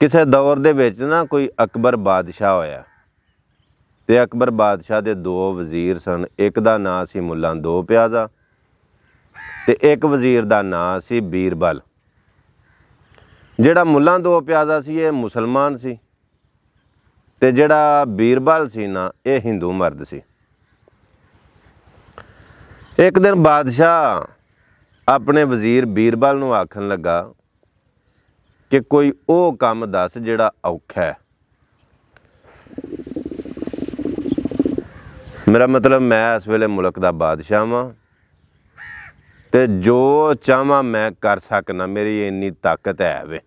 ਕਿਸੇ ਦੌਰ ਦੇ ਵਿੱਚ ਨਾ ਕੋਈ ਅਕਬਰ ਬਾਦਸ਼ਾਹ ਹੋਇਆ ਤੇ ਅਕਬਰ ਬਾਦਸ਼ਾਹ ਦੇ ਦੋ ਵਜ਼ੀਰ ਸਨ ਇੱਕ ਦਾ ਨਾਂ ਸੀ ਮੁੱਲਾ ਦੋ ਪਿਆਜ਼ਾ ਤੇ ਇੱਕ ਵਜ਼ੀਰ ਦਾ ਨਾਂ ਸੀ ਬੀਰਬਲ ਜਿਹੜਾ ਮੁੱਲਾ ਦੋ ਪਿਆਜ਼ਾ ਸੀ ਇਹ ਮੁਸਲਮਾਨ ਸੀ ਤੇ ਜਿਹੜਾ ਬੀਰਬਲ ਸੀ ਨਾ ਇਹ ਹਿੰਦੂ ਮਰਦ ਸੀ ਇੱਕ ਦਿਨ ਬਾਦਸ਼ਾਹ ਆਪਣੇ ਵਜ਼ੀਰ ਬੀਰਬਲ ਨੂੰ ਆਖਣ ਲੱਗਾ ਕਿ ਕੋਈ ਉਹ ਕੰਮ ਦੱਸ ਜਿਹੜਾ ਔਖਾ ਹੈ ਮੇਰਾ ਮਤਲਬ ਮੈਂ ਇਸ ਵੇਲੇ ਮੁਲਕ ਦਾ ਬਾਦਸ਼ਾਹ ਹਾਂ ਤੇ ਜੋ ਚਾਹਾਂ ਮੈਂ ਕਰ ਸਕਣਾ ਮੇਰੀ ਇੰਨੀ ਤਾਕਤ ਹੈ ਵੇ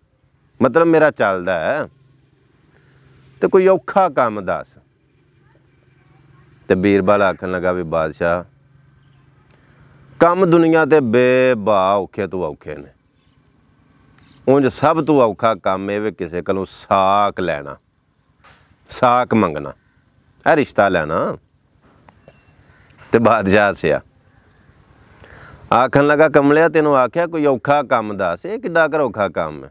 ਮਤਲਬ ਮੇਰਾ ਚੱਲਦਾ ਹੈ ਤੇ ਕੋਈ ਔਖਾ ਕੰਮ ਦੱਸ ਤੇ ਬੀਰਬਲ ਆਖਣ ਲੱਗਾ ਵੀ ਬਾਦਸ਼ਾਹ ਕੰਮ ਦੁਨੀਆ ਤੇ ਬੇਬਾ ਔਖੇ ਤੋਂ ਔਖੇ ਨੇ ਉਂਝ ਸਭ ਤੋਂ ਔਖਾ ਕੰਮ ਇਹ ਵੇ ਕਿਸੇ ਕੋਲੋਂ ਸਾਕ ਲੈਣਾ ਸਾਕ ਮੰਗਣਾ ਇਹ ਰਿਸ਼ਤਾ ਲੈਣਾ ਤੇ ਬਾਦਸ਼ਾਹ ਸਿਆ ਆਖਣ ਲਗਾ ਕਮਲਿਆ ਤੈਨੂੰ ਆਖਿਆ ਕੋਈ ਔਖਾ ਕੰਮ ਦੱਸ ਇਹ ਕਿੱਡਾ ਕਰ ਔਖਾ ਕੰਮ ਹੈ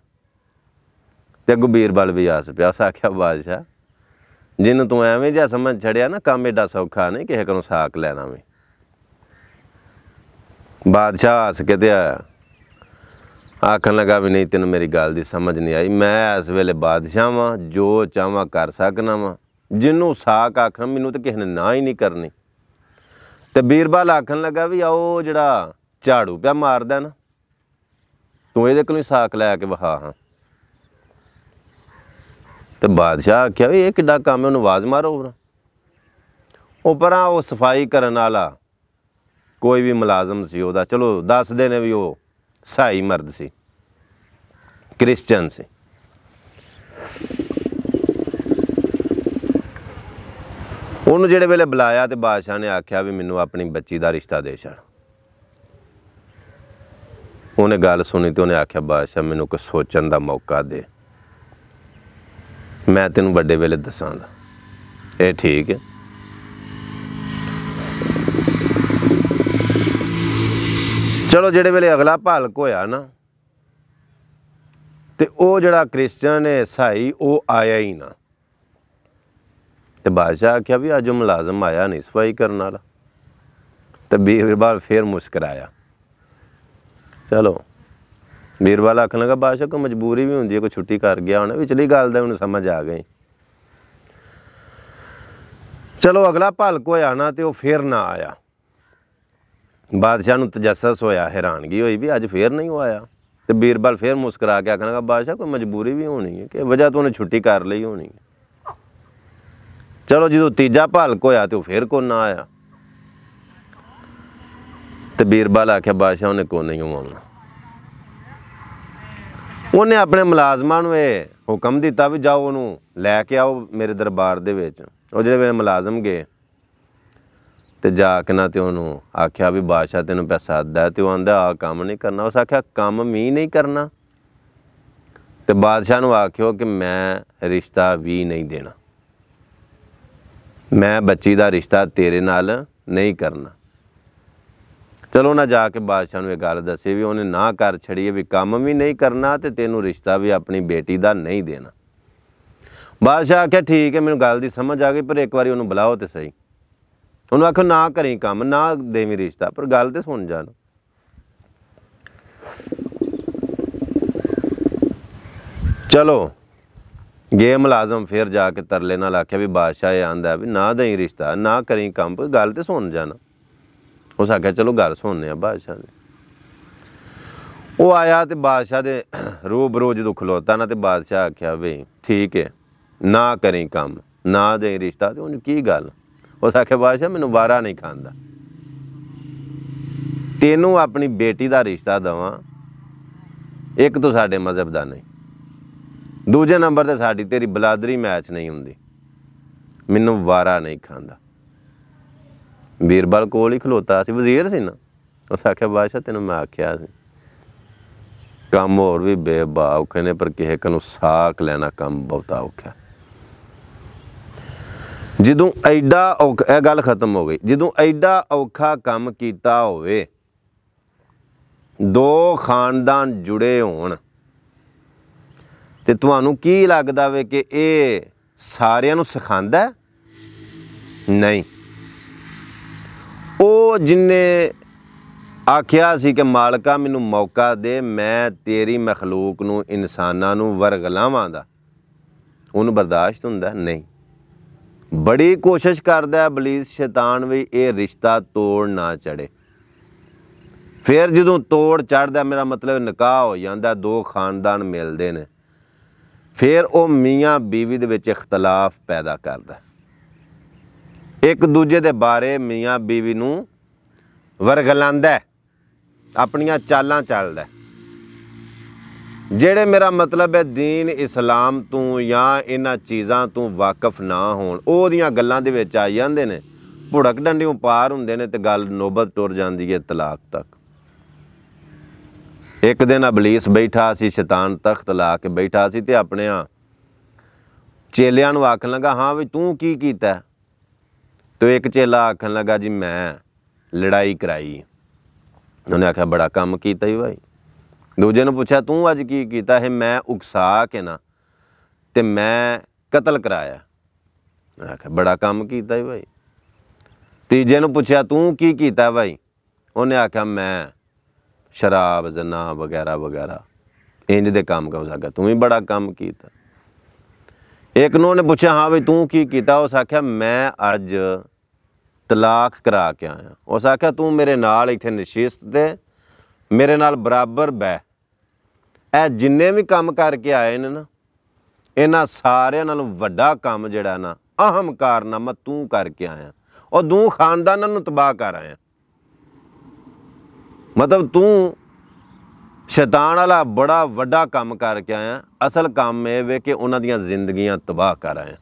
ਤੇ ਗੁਬੀਰਬਲ ਵੀ ਆਸ ਪਿਆ ਸਾਖਿਆ ਬਾਦਸ਼ਾਹ ਜਿਹਨੂੰ ਤੂੰ ਐਵੇਂ ਜਿਹਾ ਸਮਝ ਛੜਿਆ ਨਾ ਕੰਮ ਏਡਾ ਸੌਖਾ ਨਹੀਂ ਕਿਸੇ ਕੋਲੋਂ ਸਾਕ ਲੈਣਾ ਵੀ ਬਾਦਸ਼ਾਹ ਹੱਸ ਕੇ ਤੇ ਆਇਆ ਆਖਣ ਲੱਗਾ ਵੀ ਨਹੀਂ ਤੈਨੂੰ ਮੇਰੀ ਗੱਲ ਦੀ ਸਮਝ ਨਹੀਂ ਆਈ ਮੈਂ ਇਸ ਵੇਲੇ ਬਾਦਸ਼ਾਹ ਵਾਂ ਜੋ ਚਾਹਾਂ ਕਰ ਸਕਣਾ ਵਾਂ ਜਿੰਨੂੰ ਸਾਕ ਆਖਣ ਮੈਨੂੰ ਤਾਂ ਕਿਸੇ ਨੇ ਨਾ ਹੀ ਨਹੀਂ ਕਰਨੀ ਤੇ ਬੀਰਬਾਲ ਆਖਣ ਲੱਗਾ ਵੀ ਆਓ ਜਿਹੜਾ ਝਾੜੂ ਪਿਆ ਮਾਰਦਾ ਨਾ ਤੂੰ ਇਹਦੇ ਕੋਲੋਂ ਸਾਕ ਲੈ ਕੇ ਵਹਾ ਹਾਂ ਤੇ ਬਾਦਸ਼ਾਹ ਆਖਿਆ ਵੀ ਇਹ ਕਿੱਡਾ ਕੰਮ ਹੈ ਉਹਨੂੰ ਆਵਾਜ਼ ਮਾਰੋ ਉਪਰਾਂ ਉਪਰਾਂ ਉਹ ਸਫਾਈ ਕਰਨ ਵਾਲਾ ਕੋਈ ਵੀ ਮੁਲਾਜ਼ਮ ਸੀ ਉਹਦਾ ਚਲੋ ਦੱਸਦੇ ਨੇ ਵੀ ਉਹ ਸਾਈ ਮਰਦ ਸੀ ਕ੍ਰਿਸਚੀਅਨ ਸੀ ਉਹਨੂੰ ਜਿਹੜੇ ਵੇਲੇ ਬੁਲਾਇਆ ਤੇ ਬਾਦਸ਼ਾਹ ਨੇ ਆਖਿਆ ਵੀ ਮੈਨੂੰ ਆਪਣੀ ਬੱਚੀ ਦਾ ਰਿਸ਼ਤਾ ਦੇ ਛੜ ਉਹਨੇ ਗੱਲ ਸੁਣੀ ਤੇ ਉਹਨੇ ਆਖਿਆ ਬਾਦਸ਼ਾਹ ਮੈਨੂੰ ਕੋਈ ਸੋਚਣ ਦਾ ਮੌਕਾ ਦੇ ਮੈਂ ਤੈਨੂੰ ਵੱਡੇ ਵੇਲੇ ਦੱਸਾਂਗਾ ਇਹ ਠੀਕ ਹੈ ਚਲੋ ਜਿਹੜੇ ਵੇਲੇ ਅਗਲਾ ਭਲਕ ਹੋਇਆ ਨਾ ਤੇ ਉਹ ਜਿਹੜਾ ਕ੍ਰਿਸਚੀਅਨ ਹੈ ਸਾਈ ਉਹ ਆਇਆ ਹੀ ਨਾ ਤੇ ਬਾਦਸ਼ਾਹ ਆਖਿਆ ਵੀ ਅੱਜ ਮੁਲਾਜ਼ਮ ਆਇਆ ਨਹੀਂ ਸਫਾਈ ਕਰਨ ਵਾਲਾ ਤੇ ਬੀਰਬਾਲ ਫੇਰ ਮੁਸਕਰਾਇਆ ਚਲੋ ਬੀਰਬਾਲ ਆਖਣ ਲੱਗਾ ਬਾਦਸ਼ਾਹ ਕੋ ਮਜਬੂਰੀ ਵੀ ਹੁੰਦੀ ਹੈ ਕੋ ਛੁੱਟੀ ਕਰ ਗਿਆ ਹੁਣ ਵਿਚਲੀ ਗੱਲ ਦਾ ਉਹਨੂੰ ਸਮਝ ਆ ਗਈ ਚਲੋ ਅਗਲਾ ਭਲਕ ਹੋਇਆ ਨਾ ਤੇ ਉਹ ਫੇਰ ਨਾ ਆਇਆ ਬਾਦਸ਼ਾਹ ਨੂੰ ਤਜੱਸਸ ਹੋਇਆ ਹੈਰਾਨਗੀ ਹੋਈ ਵੀ ਅੱਜ ਫੇਰ ਨਹੀਂ ਉਹ ਆਇਆ ਤੇ ਬੀਰਬਲ ਫੇਰ ਮੁਸਕਰਾ ਕੇ ਆਖਣਾ ਬਾਦਸ਼ਾਹ ਕੋਈ ਮਜਬੂਰੀ ਵੀ ਹੋਣੀ ਹੈ ਕਿ ਵਜ੍ਹਾ ਤੋਂ ਉਹਨੇ ਛੁੱਟੀ ਕਰ ਲਈ ਹੋਣੀ ਹੈ ਚਲੋ ਜਦੋਂ ਤੀਜਾ ਭਲਕ ਹੋਇਆ ਤੇ ਉਹ ਫੇਰ ਕੋ ਨਾ ਆਇਆ ਤੇ ਬੀਰਬਲ ਆਖਿਆ ਬਾਦਸ਼ਾਹ ਉਹਨੇ ਕੋ ਨਹੀਂ ਆਉਣਾ ਉਹਨੇ ਆਪਣੇ ਮੁਲਾਜ਼ਮਾਂ ਨੂੰ ਇਹ ਹੁਕਮ ਦਿੱਤਾ ਵੀ ਜਾਓ ਉਹਨੂੰ ਲੈ ਕੇ ਆਓ ਮੇਰੇ ਦਰਬਾਰ ਦੇ ਵਿੱਚ ਉਹ ਜਿਹੜੇ ਮੇਰੇ ਮੁਲਾਜ਼ਮ ਗਏ ਤੇ ਜਾ ਕੇ ਨਾ ਤੇ ਉਹਨੂੰ ਆਖਿਆ ਵੀ ਬਾਦਸ਼ਾਹ ਤੈਨੂੰ ਪੈਸਾ ਦਿੱਤਾ ਤੇ ਉਹ ਆਂਦਾ ਆ ਕੰਮ ਨਹੀਂ ਕਰਨਾ ਉਸ ਆਖਿਆ ਕੰਮ ਵੀ ਨਹੀਂ ਕਰਨਾ ਤੇ ਬਾਦਸ਼ਾਹ ਨੂੰ ਆਖਿਓ ਕਿ ਮੈਂ ਰਿਸ਼ਤਾ ਵੀ ਨਹੀਂ ਦੇਣਾ ਮੈਂ ਬੱਚੀ ਦਾ ਰਿਸ਼ਤਾ ਤੇਰੇ ਨਾਲ ਨਹੀਂ ਕਰਨਾ ਚਲੋ ਨਾ ਜਾ ਕੇ ਬਾਦਸ਼ਾਹ ਨੂੰ ਇਹ ਗੱਲ ਦੱਸੇ ਵੀ ਉਹਨੇ ਨਾ ਕਰ ਛੜੀ ਵੀ ਕੰਮ ਵੀ ਨਹੀਂ ਕਰਨਾ ਤੇ ਤੈਨੂੰ ਰਿਸ਼ਤਾ ਵੀ ਆਪਣੀ ਬੇਟੀ ਦਾ ਨਹੀਂ ਦੇਣਾ ਬਾਦਸ਼ਾਹ ਆਖਿਆ ਠੀਕ ਹੈ ਮੈਨੂੰ ਗੱਲ ਦੀ ਸਮਝ ਆ ਗਈ ਪਰ ਇੱਕ ਵਾਰੀ ਉਹਨੂੰ ਬੁਲਾਓ ਤੇ ਸਹੀ ਉਹਨੂੰ ਆਖੋ ਨਾ ਕਰੇ ਕੰਮ ਨਾ ਦੇਵੀ ਰਿਸ਼ਤਾ ਪਰ ਗੱਲ ਤੇ ਸੁਣ ਜਾਣ ਚਲੋ ਗੇ ਮਲਾਜ਼ਮ ਫੇਰ ਜਾ ਕੇ ਤਰਲੇ ਨਾਲ ਆਖਿਆ ਵੀ ਬਾਦਸ਼ਾਹ ਇਹ ਆਂਦਾ ਵੀ ਨਾ ਦੇਈ ਰਿਸ਼ਤਾ ਨਾ ਕਰੀ ਕੰਮ ਗੱਲ ਤੇ ਸੁਣ ਜਾਣਾ ਉਸ ਆਖਿਆ ਚਲੋ ਗੱਲ ਸੁਣਨੇ ਆ ਬਾਦਸ਼ਾਹ ਦੇ ਉਹ ਆਇਆ ਤੇ ਬਾਦਸ਼ਾਹ ਦੇ ਰੋਜ ਜਦੋਂ ਖਲੋਤਾ ਨਾ ਤੇ ਬਾਦਸ਼ਾਹ ਆਖਿਆ ਵੇ ਠੀਕ ਹੈ ਨਾ ਕਰੀ ਕੰਮ ਨਾ ਦੇਈ ਰਿਸ਼ਤਾ ਤੇ ਉਹਨੂੰ ਕੀ ਗੱਲ ਉਸ ਆਖਿਆ ਬਾਦਸ਼ਾਹ ਮੈਨੂੰ ਵਾਰਾ ਨਹੀਂ ਖਾਂਦਾ ਤੈਨੂੰ ਆਪਣੀ ਬੇਟੀ ਦਾ ਰਿਸ਼ਤਾ ਦਵਾਂ ਇੱਕ ਤੋਂ ਸਾਡੇ ਮਜ਼ਹਬ ਦਾ ਨਹੀਂ ਦੂਜੇ ਨੰਬਰ ਤੇ ਸਾਡੀ ਤੇਰੀ ਬਲਾਦਰੀ ਮੈਚ ਨਹੀਂ ਹੁੰਦੀ ਮੈਨੂੰ ਵਾਰਾ ਨਹੀਂ ਖਾਂਦਾ ਬੀਰਬਲ ਕੋਲ ਹੀ ਖਲੋਤਾ ਸੀ ਵਜ਼ੀਰ ਸੀ ਨਾ ਉਸ ਆਖਿਆ ਬਾਦਸ਼ਾਹ ਤੈਨੂੰ ਮੈਂ ਆਖਿਆ ਸੀ ਕੰਮ ਹੋਰ ਵੀ ਬੇਬਾਕ ਨੇ ਪਰ ਕਿਸੇ ਕਨੂੰ ਸਾਖ ਲੈਣਾ ਕੰਮ ਬਹੁਤਾ ਔਖਾ ਜਦੋਂ ਐਡਾ ਔਖਾ ਇਹ ਗੱਲ ਖਤਮ ਹੋ ਗਈ ਜਦੋਂ ਐਡਾ ਔਖਾ ਕੰਮ ਕੀਤਾ ਹੋਵੇ ਦੋ ਖਾਨਦਾਨ ਜੁੜੇ ਹੋਣ ਤੇ ਤੁਹਾਨੂੰ ਕੀ ਲੱਗਦਾ ਵੇ ਕਿ ਇਹ ਸਾਰਿਆਂ ਨੂੰ ਸਿਖਾਉਂਦਾ ਨਹੀਂ ਉਹ ਜਿੰਨੇ ਆਖਿਆ ਸੀ ਕਿ ਮਾਲਕਾ ਮੈਨੂੰ ਮੌਕਾ ਦੇ ਮੈਂ ਤੇਰੀ ਮਖਲੂਕ ਨੂੰ ਇਨਸਾਨਾਂ ਨੂੰ ਲਾਵਾਂ ਦਾ ਉਹਨੂੰ ਬਰਦਾਸ਼ਤ ਹੁੰਦਾ ਨਹੀਂ ਬੜੀ ਕੋਸ਼ਿਸ਼ ਕਰਦਾ ਬਲੀਸ ਸ਼ੈਤਾਨ ਵੀ ਇਹ ਰਿਸ਼ਤਾ ਤੋੜ ਨਾ ਚੜੇ ਫਿਰ ਜਦੋਂ ਤੋੜ ਚੜਦਾ ਮੇਰਾ ਮਤਲਬ ਨਿਕਾਹ ਹੋ ਜਾਂਦਾ ਦੋ ਖਾਨਦਾਨ ਮਿਲਦੇ ਨੇ ਫਿਰ ਉਹ ਮੀਆਂ ਬੀਵੀ ਦੇ ਵਿੱਚ ਇਖਤਲਾਫ ਪੈਦਾ ਕਰਦਾ ਇੱਕ ਦੂਜੇ ਦੇ ਬਾਰੇ ਮੀਆਂ ਬੀਵੀ ਨੂੰ ਵਰਗਲਾਂਦਾ ਆਪਣੀਆਂ ਚਾਲਾਂ ਚੱਲਦਾ ਜਿਹੜੇ ਮੇਰਾ ਮਤਲਬ ਹੈ دین ਇਸਲਾਮ ਤੋਂ ਜਾਂ ਇਹਨਾਂ ਚੀਜ਼ਾਂ ਤੋਂ ਵਾਕਿਫ ਨਾ ਹੋਣ ਉਹਦੀਆਂ ਗੱਲਾਂ ਦੇ ਵਿੱਚ ਆ ਜਾਂਦੇ ਨੇ ਭੁੜਕ ਡੰਡਿਓਂ ਪਾਰ ਹੁੰਦੇ ਨੇ ਤੇ ਗੱਲ ਨੋਬਤ ਟੁਰ ਜਾਂਦੀ ਹੈ ਤਲਾਕ ਤੱਕ ਇੱਕ ਦਿਨ ਅਬਲੀਸ ਬੈਠਾ ਸੀ ਸ਼ੈਤਾਨ ਤਖਤ ਲਾ ਕੇ ਬੈਠਾ ਸੀ ਤੇ ਆਪਣੇ ਆ ਚੇਲਿਆਂ ਨੂੰ ਆਖਣ ਲੱਗਾ ਹਾਂ ਵੀ ਤੂੰ ਕੀ ਕੀਤਾ ਤੇ ਇੱਕ ਚੇਲਾ ਆਖਣ ਲੱਗਾ ਜੀ ਮੈਂ ਲੜਾਈ ਕਰਾਈ ਉਹਨੇ ਆਖਿਆ ਬੜਾ ਕੰਮ ਕੀਤਾ ਹੀ ਭਾਈ ਦੂਜੇ ਨੂੰ ਪੁੱਛਿਆ ਤੂੰ ਅੱਜ ਕੀ ਕੀਤਾ ਹੈ ਮੈਂ ਉਕਸਾ ਕੇ ਨਾ ਤੇ ਮੈਂ ਕਤਲ ਕਰਾਇਆ ਮੈਂ ਆਖਿਆ ਬੜਾ ਕੰਮ ਕੀਤਾ ਹੈ ਭਾਈ ਤੀਜੇ ਨੂੰ ਪੁੱਛਿਆ ਤੂੰ ਕੀ ਕੀਤਾ ਭਾਈ ਉਹਨੇ ਆਖਿਆ ਮੈਂ ਸ਼ਰਾਬ ਜ਼ਨਾ ਵਗੈਰਾ ਵਗੈਰਾ ਇੰਜ ਦੇ ਕੰਮ ਕਰ ਸਕਦਾ ਤੂੰ ਵੀ ਬੜਾ ਕੰਮ ਕੀਤਾ ਇੱਕ ਨੂੰ ਉਹਨੇ ਪੁੱਛਿਆ ਹਾਂ ਭਾਈ ਤੂੰ ਕੀ ਕੀਤਾ ਉਸ ਆਖਿਆ ਮੈਂ ਅੱਜ ਤਲਾਕ ਕਰਾ ਕੇ ਆਇਆ ਉਸ ਆਖਿਆ ਤੂੰ ਮੇਰੇ ਨਾਲ ਇੱਥੇ ਨਸ਼ੀਸਤ ਤੇ ਮੇਰੇ ਨਾਲ ਬਰਾਬਰ ਬੈ ਇਹ ਜਿੰਨੇ ਵੀ ਕੰਮ ਕਰਕੇ ਆਏ ਨੇ ਨਾ ਇਹਨਾਂ ਸਾਰਿਆਂ ਨਾਲੋਂ ਵੱਡਾ ਕੰਮ ਜਿਹੜਾ ਨਾ ਅਹਮ ਮੈਂ ਤੂੰ ਕਰਕੇ ਆਇਆ ਔਰ ਦੂ ਖਾਨਦਾਨਾਂ ਨੂੰ ਤਬਾਹ ਕਰ ਆਇਆ ਮਤਲਬ ਤੂੰ ਸ਼ੈਤਾਨ ਵਾਲਾ ਬੜਾ ਵੱਡਾ ਕੰਮ ਕਰਕੇ ਆਇਆ ਅਸਲ ਕੰਮ ਇਹ ਵੇ ਕਿ ਉਹਨਾਂ ਦੀਆਂ ਜ਼ਿੰਦਗੀਆਂ ਤਬਾਹ ਕਰ ਆਇਆ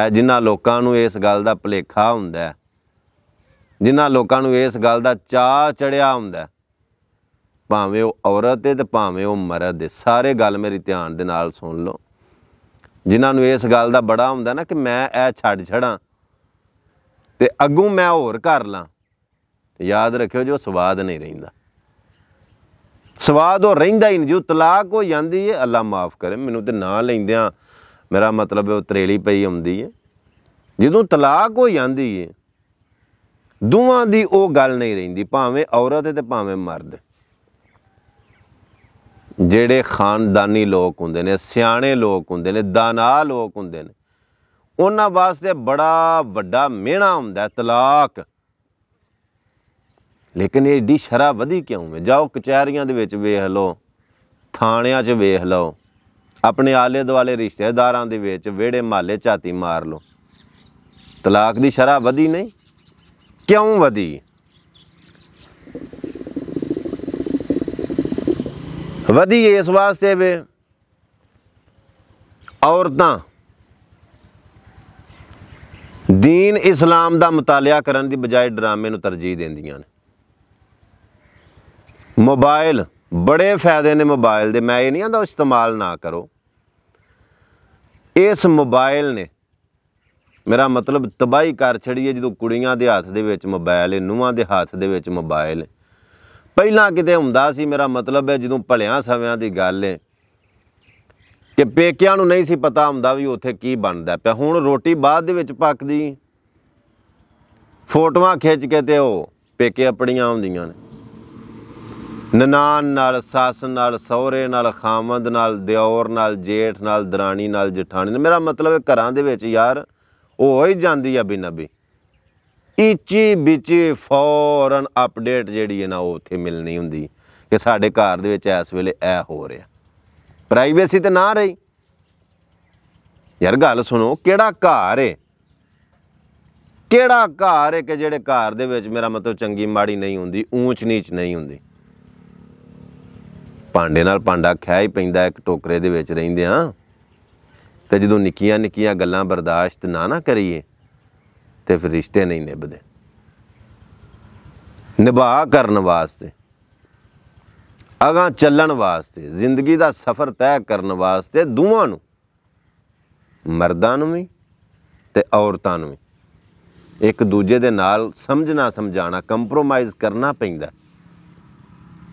ਐ ਜਿਨ੍ਹਾਂ ਲੋਕਾਂ ਨੂੰ ਇਸ ਗੱਲ ਦਾ ਭਲੇਖਾ ਹੁੰਦਾ ਹੈ ਜਿਨ੍ਹਾਂ ਲੋਕਾਂ ਨੂੰ ਇਸ ਗੱਲ ਦਾ ਚਾਹ ਚੜਿਆ ਹੁੰਦਾ ਭਾਵੇਂ ਉਹ ਔਰਤ ਹੈ ਤੇ ਭਾਵੇਂ ਉਹ ਮਰਦ ਹੈ ਸਾਰੇ ਗੱਲ ਮੇਰੀ ਧਿਆਨ ਦੇ ਨਾਲ ਸੁਣ ਲਓ ਜਿਨ੍ਹਾਂ ਨੂੰ ਇਸ ਗੱਲ ਦਾ ਬੜਾ ਹੁੰਦਾ ਨਾ ਕਿ ਮੈਂ ਇਹ ਛੱਡ ਛੜਾਂ ਤੇ ਅੱਗੋਂ ਮੈਂ ਹੋਰ ਕਰ ਲਾਂ ਯਾਦ ਰੱਖਿਓ ਜੋ ਸਵਾਦ ਨਹੀਂ ਰਹਿੰਦਾ ਸਵਾਦ ਉਹ ਰਹਿੰਦਾ ਹੀ ਨਹੀਂ ਜੋ ਤਲਾਕ ਹੋ ਜਾਂਦੀ ਹੈ ਅੱਲਾ ਮਾਫ ਕਰੇ ਮੈਨੂੰ ਤੇ ਨਾ ਲੈਂਦਿਆਂ ਮੇਰਾ ਮਤਲਬ ਉਹ ਤਰੇਲੀ ਪਈ ਹੁੰਦੀ ਹੈ ਜਦੋਂ ਤਲਾਕ ਹੋ ਜਾਂਦੀ ਹੈ ਦੋਵਾਂ ਦੀ ਉਹ ਗੱਲ ਨਹੀਂ ਰਹਿੰਦੀ ਭਾਵੇਂ ਔਰਤ ਹੈ ਤੇ ਭਾਵੇਂ ਮਰਦ ਜਿਹੜੇ ਖਾਨਦਾਨੀ ਲੋਕ ਹੁੰਦੇ ਨੇ ਸਿਆਣੇ ਲੋਕ ਹੁੰਦੇ ਨੇ ਦਾਨਾ ਲੋਕ ਹੁੰਦੇ ਨੇ ਉਹਨਾਂ ਵਾਸਤੇ ਬੜਾ ਵੱਡਾ ਮਿਹਣਾ ਹੁੰਦਾ ਤਲਾਕ ਲੇਕਿਨ ਇਹ ਢੀ ਸ਼ਰਾ ਵਧੀ ਕਿਉਂ ਹੈ ਜਾਓ ਕਚਹਿਰੀਆਂ ਦੇ ਵਿੱਚ ਵੇਖ ਲਓ ਥਾਣਿਆਂ 'ਚ ਵੇਖ ਲਓ ਆਪਣੇ ਆਲੇ ਦੁਆਲੇ ਰਿਸ਼ਤੇਦਾਰਾਂ ਦੇ ਵਿੱਚ ਵਿਹੜੇ ਮਹੱਲੇ ਝਾਤੀ ਮਾਰ ਲਓ ਤਲਾਕ ਦੀ ਸ਼ਰਾ ਵਧੀ ਨਹੀਂ ਕਿਉਂ ਵਧੀ ਵਧੀ ਇਸ ਵਾਸਤੇ ਵੀ ਔਰਤਾਂ دین ਇਸਲਾਮ ਦਾ ਮਤਾਲਿਆ ਕਰਨ ਦੀ ਬਜਾਏ ਡਰਾਮੇ ਨੂੰ ਤਰਜੀਹ ਦਿੰਦੀਆਂ ਨੇ ਮੋਬਾਈਲ ਬੜੇ ਫਾਇਦੇ ਨੇ ਮੋਬਾਈਲ ਦੇ ਮੈਂ ਇਹ ਨਹੀਂ ਆਂਦਾ ਇਸਤੇਮਾਲ ਨਾ ਕਰੋ ਇਸ ਮੋਬਾਈਲ ਨੇ ਮੇਰਾ ਮਤਲਬ ਤਬਾਈ ਕਰ ਛੜੀ ਹੈ ਜਦੋਂ ਕੁੜੀਆਂ ਦੇ ਹੱਥ ਦੇ ਵਿੱਚ ਮੋਬਾਈਲ ਹੈ ਨੂੰਹਾਂ ਦੇ ਹੱਥ ਦੇ ਵਿੱਚ ਮੋਬਾਈਲ ਹੈ ਪਹਿਲਾਂ ਕਿਤੇ ਹੁੰਦਾ ਸੀ ਮੇਰਾ ਮਤਲਬ ਹੈ ਜਦੋਂ ਭਲਿਆਂ ਸਵਿਆਂ ਦੀ ਗੱਲ ਹੈ ਕਿ ਪੇਕਿਆਂ ਨੂੰ ਨਹੀਂ ਸੀ ਪਤਾ ਹੁੰਦਾ ਵੀ ਉੱਥੇ ਕੀ ਬਣਦਾ ਪਿਆ ਹੁਣ ਰੋਟੀ ਬਾਅਦ ਦੇ ਵਿੱਚ ਪੱਕਦੀ ਫੋਟੋਆਂ ਖਿੱਚ ਕੇ ਤੇ ਉਹ ਪੇਕੇ ਆਪਣੀਆਂ ਆਉਂਦੀਆਂ ਨੇ ਨਨਾਨ ਨਾਲ ਸੱਸ ਨਾਲ ਸਹੁਰੇ ਨਾਲ ਖਾਮਦ ਨਾਲ ਦਿਓਰ ਨਾਲ ਜੇਠ ਨਾਲ ਦਰਾਣੀ ਨਾਲ ਜਠਾਣੀ ਨਾਲ ਮੇਰਾ ਮਤਲਬ ਹੈ ਘਰਾਂ ਦੇ ਵਿੱਚ ਯਾਰ ਉਹ ਹੀ ਜਾਂਦੀ ਆ ਬਿਨਬੀ ਈਚੀ ਵਿਚੇ ਫੌਰਨ ਅਪਡੇਟ ਜਿਹੜੀ ਹੈ ਨਾ ਉਹ ਉੱਥੇ ਮਿਲਣੀ ਹੁੰਦੀ ਕਿ ਸਾਡੇ ਘਰ ਦੇ ਵਿੱਚ ਇਸ ਵੇਲੇ ਇਹ ਹੋ ਰਿਹਾ ਪ੍ਰਾਈਵੇਸੀ ਤੇ ਨਾ ਰਹੀ ਯਾਰ ਗੱਲ ਸੁਣੋ ਕਿਹੜਾ ਘਰ ਹੈ ਕਿਹੜਾ ਘਰ ਹੈ ਕਿ ਜਿਹੜੇ ਘਰ ਦੇ ਵਿੱਚ ਮੇਰਾ ਮਤਲਬ ਚੰਗੀ ਮਾੜੀ ਨਹੀਂ ਹੁੰਦੀ ਉੱਚ ਨੀਚ ਨਹੀਂ ਹੁੰਦੀ ਪਾਂਡੇ ਨਾਲ ਪਾਂਡਾ ਖਿਆ ਹੀ ਪੈਂਦਾ ਇੱਕ ਟੋਕਰੇ ਦੇ ਵਿੱਚ ਰਹਿੰਦੇ ਆ ਤੇ ਜਦੋਂ ਨਿੱਕੀਆਂ ਨਿੱਕੀਆਂ ਗੱਲਾਂ ਬਰਦਾਸ਼ਤ ਨਾ ਨਾ ਕਰੀਏ ਤੇ ਫਰਿਸ਼ਤੇ ਨਹੀਂ ਨਿਭਦੇ ਨਿਭਾ ਕਰਨ ਵਾਸਤੇ ਅਗਾ ਚੱਲਣ ਵਾਸਤੇ ਜ਼ਿੰਦਗੀ ਦਾ ਸਫ਼ਰ ਤੈਅ ਕਰਨ ਵਾਸਤੇ ਦੋਵਾਂ ਨੂੰ ਮਰਦਾਂ ਨੂੰ ਵੀ ਤੇ ਔਰਤਾਂ ਨੂੰ ਵੀ ਇੱਕ ਦੂਜੇ ਦੇ ਨਾਲ ਸਮਝਣਾ ਸਮਝਾਣਾ ਕੰਪਰੋਮਾਈਜ਼ ਕਰਨਾ ਪੈਂਦਾ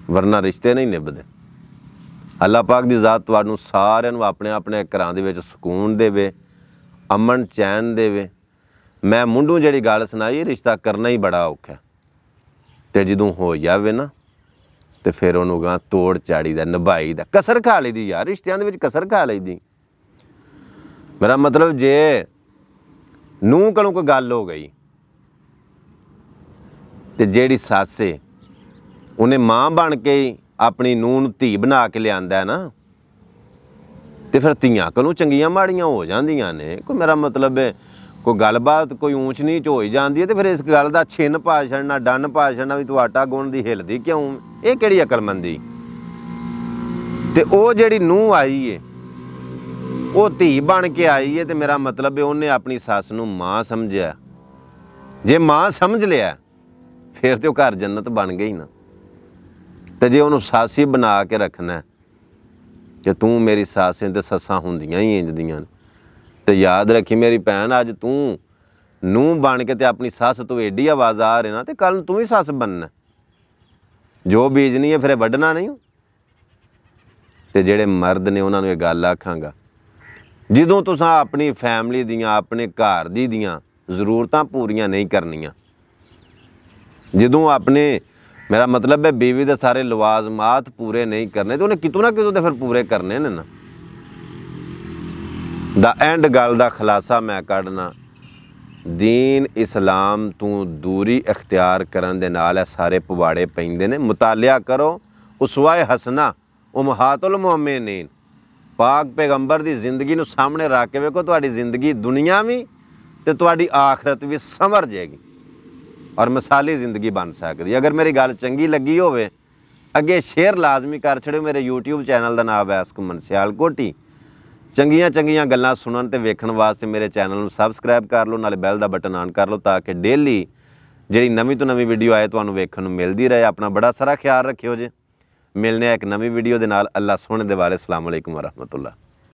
ਵਰਨਾ ਰਿਸ਼ਤੇ ਨਹੀਂ ਨਿਭਦੇ ਅੱਲਾਹ ਪਾਕ ਦੀ ਜ਼ਾਤ ਤੁਹਾਨੂੰ ਸਾਰਿਆਂ ਨੂੰ ਆਪਣੇ ਆਪਣੇ ਘਰਾਂ ਦੇ ਵਿੱਚ ਸਕੂਨ ਦੇਵੇ ਅਮਨ ਚੈਨ ਦੇਵੇ ਮੈਂ ਮੁੰਡੂ ਜਿਹੜੀ ਗੱਲ ਸੁਣਾਈ ਰਿਸ਼ਤਾ ਕਰਨਾ ਹੀ ਬੜਾ ਔਖਾ ਤੇ ਜਦੋਂ ਹੋ ਜਾਵੇ ਨਾ ਤੇ ਫਿਰ ਉਹਨੂੰ ਗਾ ਤੋੜ ਚਾੜੀ ਦਾ ਨਿਭਾਈ ਦਾ ਕਸਰ ਖਾ ਲਈਦੀ ਯਾਰ ਰਿਸ਼ਤਿਆਂ ਦੇ ਵਿੱਚ ਕਸਰ ਖਾ ਲਈਦੀ ਮੇਰਾ ਮਤਲਬ ਜੇ ਨੂੰ ਕੋਲੋਂ ਕੋਈ ਗੱਲ ਹੋ ਗਈ ਤੇ ਜਿਹੜੀ ਸਾਸੇ ਉਹਨੇ ਮਾਂ ਬਣ ਕੇ ਆਪਣੀ ਨੂੰ ਨੂੰ ਧੀ ਬਣਾ ਕੇ ਲਿਆਂਦਾ ਨਾ ਤੇ ਫਿਰ ਧੀਆਂ ਕੋਲੋਂ ਚੰਗੀਆਂ ਮਾੜੀਆਂ ਹੋ ਜਾਂਦੀਆਂ ਨੇ ਕੋਈ ਮੇਰਾ ਮਤਲਬ ਹੈ ਕੋਈ ਗੱਲਬਾਤ ਕੋਈ ਉੱਚ ਨੀਚ ਹੋਈ ਜਾਂਦੀ ਹੈ ਤੇ ਫਿਰ ਇਸ ਗੱਲ ਦਾ ਛਿੰਨ ਭਾਸ਼ਣ ਨਾ ਡੰਨ ਭਾਸ਼ਣ ਵੀ ਤੂੰ ਆਟਾ ਗੁੰਨ ਦੀ ਹਿਲਦੀ ਕਿਉਂ ਇਹ ਕਿਹੜੀ ਅਕਲਮੰਦੀ ਤੇ ਉਹ ਜਿਹੜੀ ਨੂੰ ਆਈ ਏ ਉਹ ਧੀ ਬਣ ਕੇ ਆਈ ਏ ਤੇ ਮੇਰਾ ਮਤਲਬ ਏ ਉਹਨੇ ਆਪਣੀ ਸੱਸ ਨੂੰ ਮਾਂ ਸਮਝਿਆ ਜੇ ਮਾਂ ਸਮਝ ਲਿਆ ਫਿਰ ਤੇ ਉਹ ਘਰ ਜੰਨਤ ਬਣ ਗਈ ਨਾ ਤੇ ਜੇ ਉਹਨੂੰ ਸਾਸੀ ਬਣਾ ਕੇ ਰੱਖਣਾ ਕਿ ਤੂੰ ਮੇਰੀ ਸੱਸ ਤੇ ਸੱਸਾਂ ਹੁੰਦੀਆਂ ਹੀ ਇੰਜ ਦੀਆਂ ਨੇ ਤੇ ਯਾਦ ਰੱਖੀ ਮੇਰੀ ਭੈਣ ਅੱਜ ਤੂੰ ਨੂੰ ਬਣ ਕੇ ਤੇ ਆਪਣੀ ਸੱਸ ਤੋਂ ਏਡੀ ਆਵਾਜ਼ ਆ ਰਹੀ ਨਾ ਤੇ ਕੱਲ ਤੂੰ ਵੀ ਸੱਸ ਬਣਨਾ ਜੋ ਬੀਜ ਨਹੀਂ ਹੈ ਫਿਰ ਵੱਢਣਾ ਨਹੀਂ ਤੇ ਜਿਹੜੇ ਮਰਦ ਨੇ ਉਹਨਾਂ ਨੂੰ ਇਹ ਗੱਲ ਆਖਾਂਗਾ ਜਦੋਂ ਤੁਸੀਂ ਆਪਣੀ ਫੈਮਲੀ ਦੀਆਂ ਆਪਣੇ ਘਰ ਦੀ ਦੀਆਂ ਜ਼ਰੂਰਤਾਂ ਪੂਰੀਆਂ ਨਹੀਂ ਕਰਨੀਆਂ ਜਦੋਂ ਆਪਣੇ ਮੇਰਾ ਮਤਲਬ ਹੈ ਬੀਵੀ ਦੇ ਸਾਰੇ ਲਵਾਜ਼ਮਾਤ ਪੂਰੇ ਨਹੀਂ ਕਰਨੇ ਤੇ ਉਹਨੇ ਕਿਤੋਂ ਨਾ ਕਿਤੋਂ ਤੇ ਫਿਰ ਪੂਰੇ ਕਰਨੇ ਨੇ ਨਾ ਦਾ ਐਂਡ ਗੱਲ ਦਾ ਖਲਾਸਾ ਮੈਂ ਕੱਢਣਾ دین ਇਸਲਾਮ ਤੋਂ ਦੂਰੀ ਇਖਤਿਆਰ ਕਰਨ ਦੇ ਨਾਲ ਇਹ ਸਾਰੇ ਪਵਾੜੇ ਪੈਂਦੇ ਨੇ ਮੁਤਾਲਿਆ ਕਰੋ ਉਸਵਾਏ ਹਸਨਾ ਉਮਹਾਤੁਲ ਮੁਮਿਨਿਨ ਪਾਕ ਪੈਗੰਬਰ ਦੀ ਜ਼ਿੰਦਗੀ ਨੂੰ ਸਾਹਮਣੇ ਰੱਖ ਕੇ ਵੇਖੋ ਤੁਹਾਡੀ ਜ਼ਿੰਦਗੀ ਦੁਨੀਆ ਵੀ ਤੇ ਤੁਹਾਡੀ ਆਖਰਤ ਵੀ ਸਮਰ ਜਾਏਗੀ ਔਰ ਮਿਸਾਲੀ ਜ਼ਿੰਦਗੀ ਬਣ ਸਕਦੀ ਹੈ ਅਗਰ ਮੇਰੀ ਗੱਲ ਚੰਗੀ ਲੱਗੀ ਹੋਵੇ ਅੱਗੇ ਸ਼ੇਅਰ ਲਾਜ਼ਮੀ ਕਰ ਛੜਿਓ ਮੇਰੇ YouTube ਚੈਨਲ ਦਾ ਨਾਮ ਹੈ ਅਸਕਮਨ ਸਿਆਲਕੋਟੀ ਚੰਗੀਆਂ ਚੰਗੀਆਂ ਗੱਲਾਂ ਸੁਣਨ ਤੇ ਵੇਖਣ ਵਾਸਤੇ ਮੇਰੇ ਚੈਨਲ ਨੂੰ ਸਬਸਕ੍ਰਾਈਬ ਕਰ ਲਓ ਨਾਲੇ ਬੈਲ ਦਾ ਬਟਨ ਆਨ ਕਰ ਲਓ ਤਾਂ ਕਿ ਡੇਲੀ ਜਿਹੜੀ ਨਵੀਂ ਤੋਂ ਨਵੀਂ ਵੀਡੀਓ ਆਏ ਤੁਹਾਨੂੰ ਵੇਖਣ ਨੂੰ ਮਿਲਦੀ ਰਹੇ ਆਪਣਾ ਬੜਾ ਸਾਰਾ ਖਿਆਲ ਰੱਖਿਓ ਜੀ ਮਿਲਨੇ ਆ ਇੱਕ ਨਵੀਂ ਵੀਡੀਓ ਦੇ ਨਾਲ ਅੱਲਾ ਸੋਹਣੇ ਦੇ ਵਾਲੇ ਅਸਲਾਮ ਅਲੈਕੁਮ ਵਰਹਿਮਤੁਲਲਾ